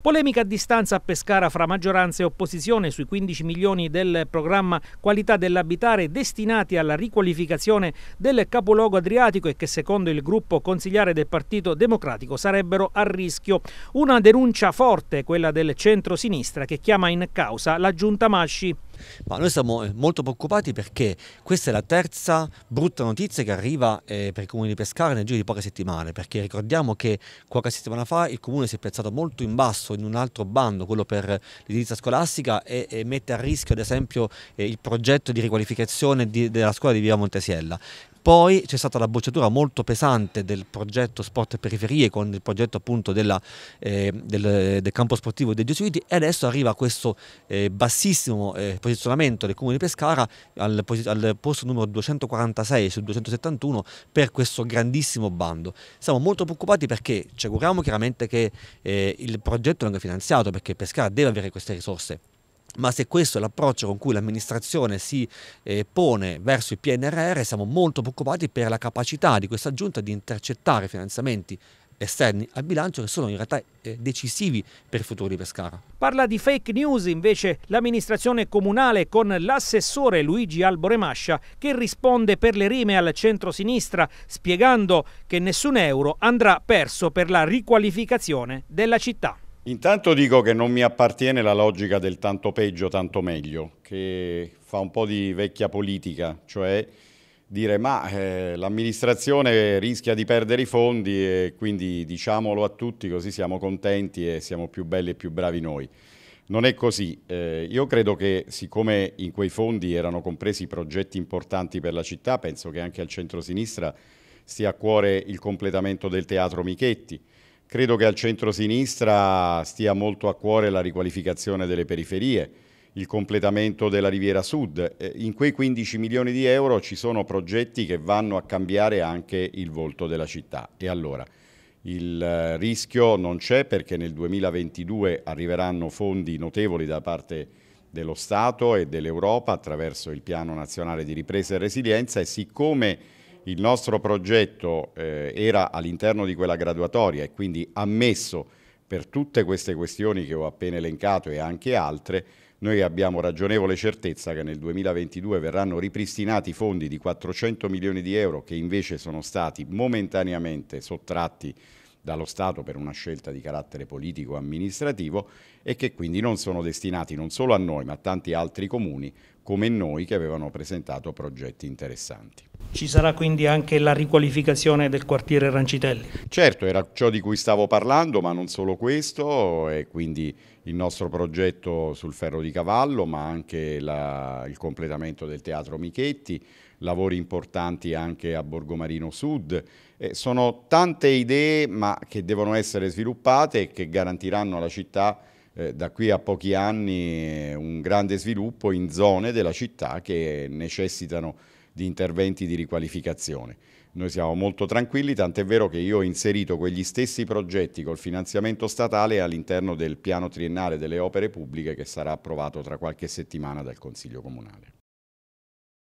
Polemica a distanza a Pescara fra maggioranza e opposizione sui 15 milioni del programma Qualità dell'abitare destinati alla riqualificazione del capoluogo adriatico e che secondo il gruppo consigliare del Partito Democratico sarebbero a rischio. Una denuncia forte, quella del centro-sinistra, che chiama in causa la giunta Masci ma noi siamo eh, molto preoccupati perché questa è la terza brutta notizia che arriva eh, per il comune di Pescara nel giro di poche settimane, perché ricordiamo che qualche settimana fa il comune si è piazzato molto in basso in un altro bando, quello per l'edilizia scolastica e, e, mette a rischio ad esempio eh, il progetto di riqualificazione di, della scuola di Via Montesiella. Poi c'è stata la bocciatura molto pesante del progetto Sport Periferie con il progetto appunto della, eh, del, del, campo sportivo dei Gesuiti e adesso arriva questo eh, bassissimo eh, posizionamento del Comune di Pescara al, al, posto numero 246 su 271 per questo grandissimo bando. Siamo molto preoccupati perché ci auguriamo chiaramente che eh, il progetto venga finanziato perché Pescara deve avere queste risorse ma se questo è l'approccio con cui l'amministrazione si eh, pone verso il PNRR, siamo molto preoccupati per la capacità di questa giunta di intercettare finanziamenti esterni al bilancio che sono in realtà eh, decisivi per il futuro di Pescara. Parla di fake news invece l'amministrazione comunale con l'assessore Luigi Alboremascia che risponde per le rime al centro-sinistra spiegando che nessun euro andrà perso per la riqualificazione della città. Intanto dico che non mi appartiene la logica del tanto peggio, tanto meglio, che fa un po' di vecchia politica, cioè dire ma eh, l'amministrazione rischia di perdere i fondi e quindi diciamolo a tutti così siamo contenti e siamo più belli e più bravi noi. Non è così. Eh, io credo che siccome in quei fondi erano compresi progetti importanti per la città, penso che anche al centro-sinistra stia a cuore il completamento del teatro Michetti, Credo che al centro-sinistra stia molto a cuore la riqualificazione delle periferie, il completamento della Riviera Sud. Eh, in quei 15 milioni di euro ci sono progetti che vanno a cambiare anche il volto della città. E allora il eh, rischio non c'è perché nel 2022 arriveranno fondi notevoli da parte dello Stato e dell'Europa attraverso il Piano Nazionale di Ripresa e Resilienza e siccome il nostro progetto eh, era all'interno di quella graduatoria e quindi ammesso per tutte queste questioni che ho appena elencato e anche altre, noi abbiamo ragionevole certezza che nel 2022 verranno ripristinati fondi di 400 milioni di euro che invece sono stati momentaneamente sottratti dallo Stato per una scelta di carattere politico-amministrativo e che quindi non sono destinati non solo a noi ma a tanti altri comuni come noi che avevano presentato progetti interessanti. Ci sarà quindi anche la riqualificazione del quartiere Rancitelli? Certo, era ciò di cui stavo parlando, ma non solo questo, e quindi il nostro progetto sul ferro di cavallo, ma anche la, il completamento del teatro Michetti, lavori importanti anche a Borgomarino Sud. Eh, sono tante idee, ma che devono essere sviluppate e che garantiranno alla città eh, da qui a pochi anni un grande sviluppo in zone della città che necessitano di interventi di riqualificazione. Noi siamo molto tranquilli, tant'è vero che io ho inserito quegli stessi progetti col finanziamento statale all'interno del piano triennale delle opere pubbliche che sarà approvato tra qualche settimana dal Consiglio Comunale.